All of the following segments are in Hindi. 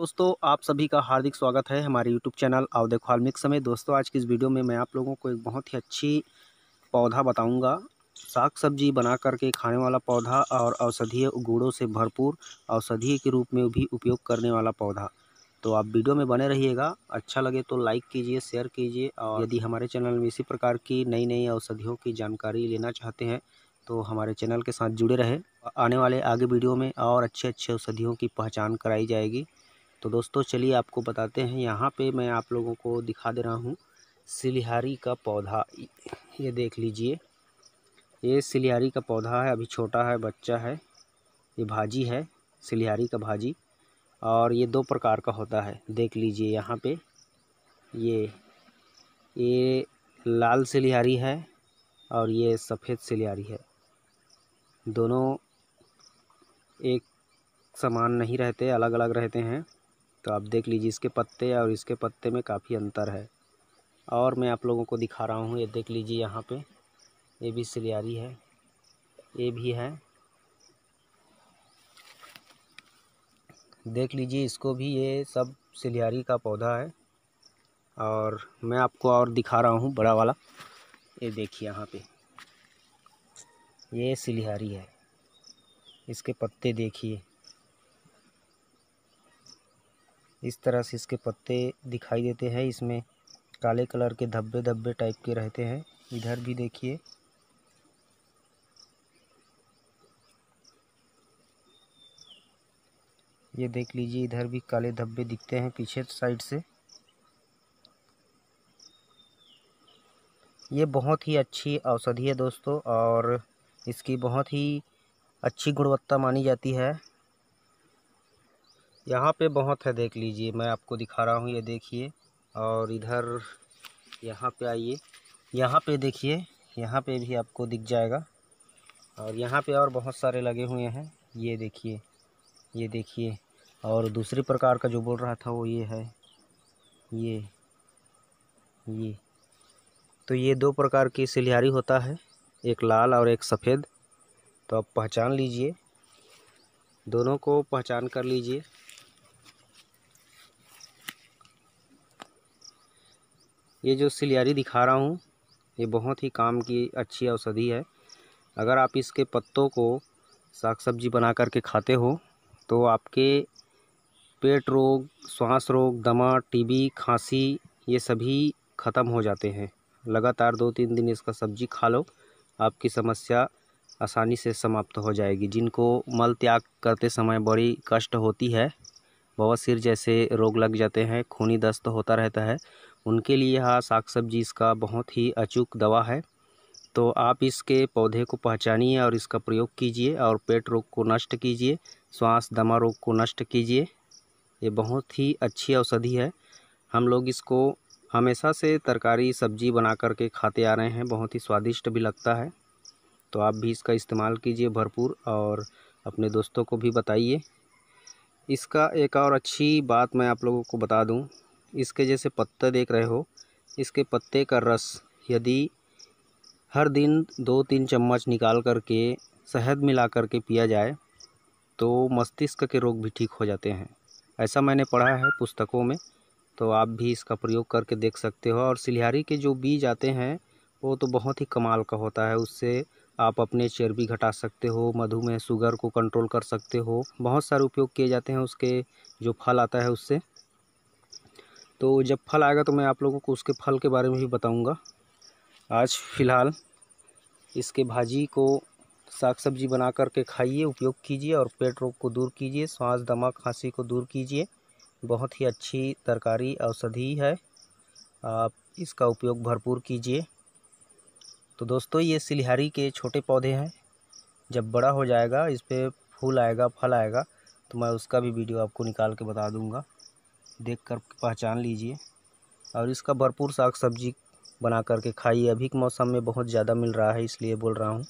दोस्तों आप सभी का हार्दिक स्वागत है हमारे यूट्यूब चैनल आओ देखो आलमिक्स समय दोस्तों आज की इस वीडियो में मैं आप लोगों को एक बहुत ही अच्छी पौधा बताऊंगा साग सब्जी बना करके खाने वाला पौधा और औषधीय गुड़ों से भरपूर औषधीय के रूप में भी उपयोग करने वाला पौधा तो आप वीडियो में बने रहिएगा अच्छा लगे तो लाइक कीजिए शेयर कीजिए और यदि हमारे चैनल में इसी प्रकार की नई नई औषधियों की जानकारी लेना चाहते हैं तो हमारे चैनल के साथ जुड़े रहे आने वाले आगे वीडियो में और अच्छे अच्छे औषधियों की पहचान कराई जाएगी तो दोस्तों चलिए आपको बताते हैं यहाँ पे मैं आप लोगों को दिखा दे रहा हूँ सिलिहारी का पौधा ये देख लीजिए ये सिलिहारी का पौधा है अभी छोटा है बच्चा है ये भाजी है सिलिहारी का भाजी और ये दो प्रकार का होता है देख लीजिए यहाँ पे ये ये लाल सिलिहारी है और ये सफ़ेद सिलिहारी है दोनों एक समान नहीं रहते अलग अलग रहते हैं तो आप देख लीजिए इसके पत्ते और इसके पत्ते में काफ़ी अंतर है और मैं आप लोगों को दिखा रहा हूँ ये देख लीजिए यहाँ पे ये भी सिलियारी है ये भी है देख लीजिए इसको भी ये सब सिलियारी का पौधा है और मैं आपको और दिखा रहा हूँ बड़ा वाला ये देखिए यहाँ पे ये सिलियारी है इसके पत्ते देखिए इस तरह से इसके पत्ते दिखाई देते हैं इसमें काले कलर के धब्बे धब्बे टाइप के रहते हैं इधर भी देखिए ये देख लीजिए इधर भी काले धब्बे दिखते हैं पीछे साइड से ये बहुत ही अच्छी औषधि है दोस्तों और इसकी बहुत ही अच्छी गुणवत्ता मानी जाती है यहाँ पे बहुत है देख लीजिए मैं आपको दिखा रहा हूँ ये देखिए और इधर यहाँ पे आइए यहाँ पे देखिए यहाँ पे भी आपको दिख जाएगा और यहाँ पे और बहुत सारे लगे हुए हैं ये देखिए ये देखिए और दूसरी प्रकार का जो बोल रहा था वो ये है ये ये तो ये दो प्रकार की सिलिहारी होता है एक लाल और एक सफ़ेद तो आप पहचान लीजिए दोनों को पहचान कर लीजिए ये जो सिलियारी दिखा रहा हूँ ये बहुत ही काम की अच्छी औषधि है अगर आप इसके पत्तों को साग सब्जी बना करके खाते हो तो आपके पेट रोग श्वास रोग दमा टीबी खांसी ये सभी ख़त्म हो जाते हैं लगातार दो तीन दिन इसका सब्जी खा लो आपकी समस्या आसानी से समाप्त हो जाएगी जिनको मल त्याग करते समय बड़ी कष्ट होती है बवासीर जैसे रोग लग जाते हैं खूनी दस्त होता रहता है उनके लिए यह साग सब्जी इसका बहुत ही अचूक दवा है तो आप इसके पौधे को पहचानिए और इसका प्रयोग कीजिए और पेट रोग को नष्ट कीजिए श्वास दमा रोग को नष्ट कीजिए ये बहुत ही अच्छी औषधि है हम लोग इसको हमेशा से तरकारी सब्जी बना कर के खाते आ रहे हैं बहुत ही स्वादिष्ट भी लगता है तो आप भी इसका इस्तेमाल कीजिए भरपूर और अपने दोस्तों को भी बताइए इसका एक और अच्छी बात मैं आप लोगों को बता दूं इसके जैसे पत्ते देख रहे हो इसके पत्ते का रस यदि हर दिन दो तीन चम्मच निकाल करके शहद मिला करके पिया जाए तो मस्तिष्क के रोग भी ठीक हो जाते हैं ऐसा मैंने पढ़ा है पुस्तकों में तो आप भी इसका प्रयोग करके देख सकते हो और सिलहारी के जो बीज आते हैं वो तो बहुत ही कमाल का होता है उससे आप अपने चर्बी घटा सकते हो मधुमेह शुगर को कंट्रोल कर सकते हो बहुत सारे उपयोग किए जाते हैं उसके जो फल आता है उससे तो जब फल आएगा तो मैं आप लोगों को उसके फल के बारे में भी बताऊंगा आज फ़िलहाल इसके भाजी को साग सब्जी बना कर के खाइए उपयोग कीजिए और पेट रोग को दूर कीजिए सांस दमा खांसी को दूर कीजिए बहुत ही अच्छी तरकारी औषधि है आप इसका उपयोग भरपूर कीजिए तो दोस्तों ये सिलहारी के छोटे पौधे हैं जब बड़ा हो जाएगा इस पर फूल आएगा फल आएगा तो मैं उसका भी वीडियो आपको निकाल के बता दूंगा देखकर पहचान लीजिए और इसका भरपूर साग सब्जी बना करके खाइए अभी के मौसम में बहुत ज़्यादा मिल रहा है इसलिए बोल रहा हूँ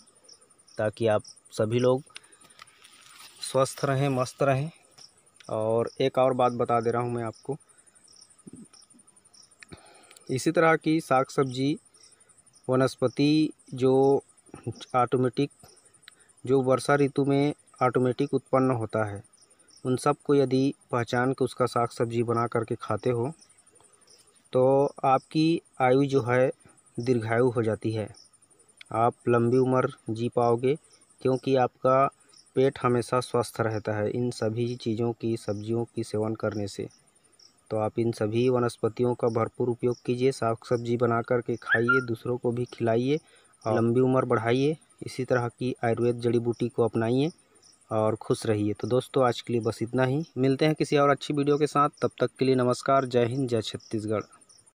ताकि आप सभी लोग स्वस्थ रहें मस्त रहें और एक और बात बता दे रहा हूँ मैं आपको इसी तरह की साग सब्जी वनस्पति जो ऑटोमेटिक जो वर्षा ऋतु में ऑटोमेटिक उत्पन्न होता है उन सबको यदि पहचान के उसका साग सब्जी बना करके खाते हो तो आपकी आयु जो है दीर्घायु हो जाती है आप लंबी उम्र जी पाओगे क्योंकि आपका पेट हमेशा स्वस्थ रहता है इन सभी चीज़ों की सब्जियों की सेवन करने से तो आप इन सभी वनस्पतियों का भरपूर उपयोग कीजिए साग सब्जी बना कर के खाइए दूसरों को भी खिलाइए और हाँ। लंबी उम्र बढ़ाइए इसी तरह की आयुर्वेद जड़ी बूटी को अपनाइए और खुश रहिए तो दोस्तों आज के लिए बस इतना ही मिलते हैं किसी और अच्छी वीडियो के साथ तब तक के लिए नमस्कार जय हिंद जय छत्तीसगढ़